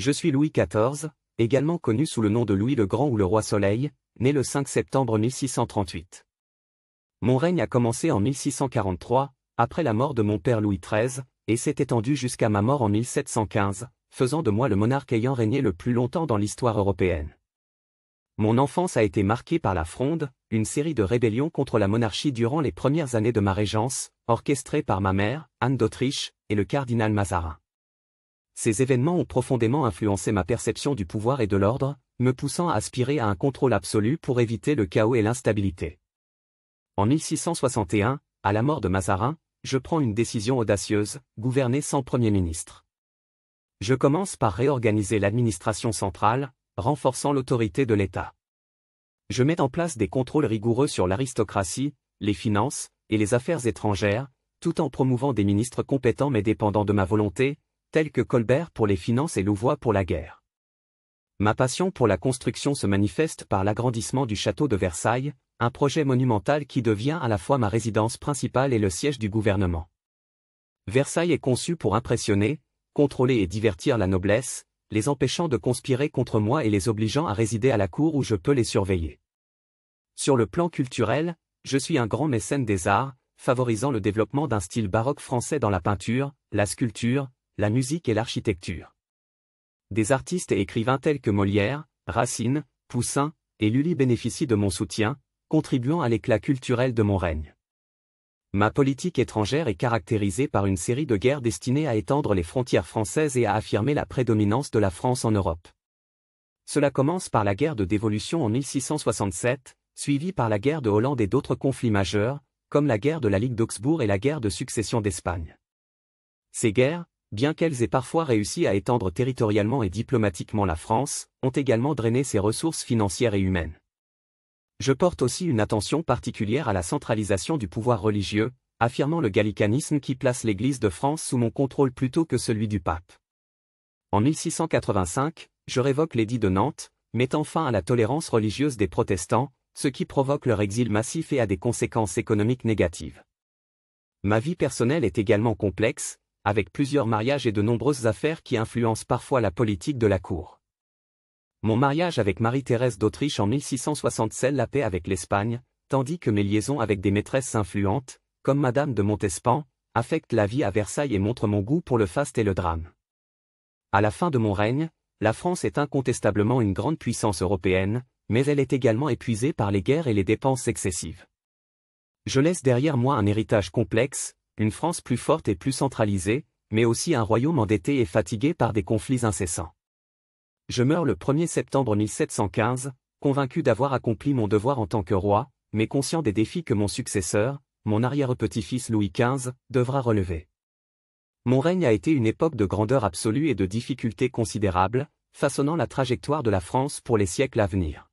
Je suis Louis XIV, également connu sous le nom de Louis le Grand ou le Roi Soleil, né le 5 septembre 1638. Mon règne a commencé en 1643, après la mort de mon père Louis XIII, et s'est étendu jusqu'à ma mort en 1715, faisant de moi le monarque ayant régné le plus longtemps dans l'histoire européenne. Mon enfance a été marquée par la Fronde, une série de rébellions contre la monarchie durant les premières années de ma régence, orchestrée par ma mère, Anne d'Autriche, et le cardinal Mazarin. Ces événements ont profondément influencé ma perception du pouvoir et de l'ordre, me poussant à aspirer à un contrôle absolu pour éviter le chaos et l'instabilité. En 1661, à la mort de Mazarin, je prends une décision audacieuse, gouverner sans Premier ministre. Je commence par réorganiser l'administration centrale, renforçant l'autorité de l'État. Je mets en place des contrôles rigoureux sur l'aristocratie, les finances et les affaires étrangères, tout en promouvant des ministres compétents mais dépendants de ma volonté, tels que Colbert pour les finances et Louvois pour la guerre. Ma passion pour la construction se manifeste par l'agrandissement du château de Versailles, un projet monumental qui devient à la fois ma résidence principale et le siège du gouvernement. Versailles est conçu pour impressionner, contrôler et divertir la noblesse, les empêchant de conspirer contre moi et les obligeant à résider à la cour où je peux les surveiller. Sur le plan culturel, je suis un grand mécène des arts, favorisant le développement d'un style baroque français dans la peinture, la sculpture, la musique et l'architecture. Des artistes et écrivains tels que Molière, Racine, Poussin et Lully bénéficient de mon soutien, contribuant à l'éclat culturel de mon règne. Ma politique étrangère est caractérisée par une série de guerres destinées à étendre les frontières françaises et à affirmer la prédominance de la France en Europe. Cela commence par la guerre de dévolution en 1667, suivie par la guerre de Hollande et d'autres conflits majeurs, comme la guerre de la Ligue d'Augsbourg et la guerre de succession d'Espagne. Ces guerres, bien qu'elles aient parfois réussi à étendre territorialement et diplomatiquement la France, ont également drainé ses ressources financières et humaines. Je porte aussi une attention particulière à la centralisation du pouvoir religieux, affirmant le gallicanisme qui place l'Église de France sous mon contrôle plutôt que celui du pape. En 1685, je révoque l'édit de Nantes, mettant fin à la tolérance religieuse des protestants, ce qui provoque leur exil massif et a des conséquences économiques négatives. Ma vie personnelle est également complexe, avec plusieurs mariages et de nombreuses affaires qui influencent parfois la politique de la cour. Mon mariage avec Marie-Thérèse d'Autriche en 1660 la paix avec l'Espagne, tandis que mes liaisons avec des maîtresses influentes, comme Madame de Montespan, affectent la vie à Versailles et montrent mon goût pour le faste et le drame. À la fin de mon règne, la France est incontestablement une grande puissance européenne, mais elle est également épuisée par les guerres et les dépenses excessives. Je laisse derrière moi un héritage complexe, une France plus forte et plus centralisée, mais aussi un royaume endetté et fatigué par des conflits incessants. Je meurs le 1er septembre 1715, convaincu d'avoir accompli mon devoir en tant que roi, mais conscient des défis que mon successeur, mon arrière-petit-fils Louis XV, devra relever. Mon règne a été une époque de grandeur absolue et de difficultés considérables, façonnant la trajectoire de la France pour les siècles à venir.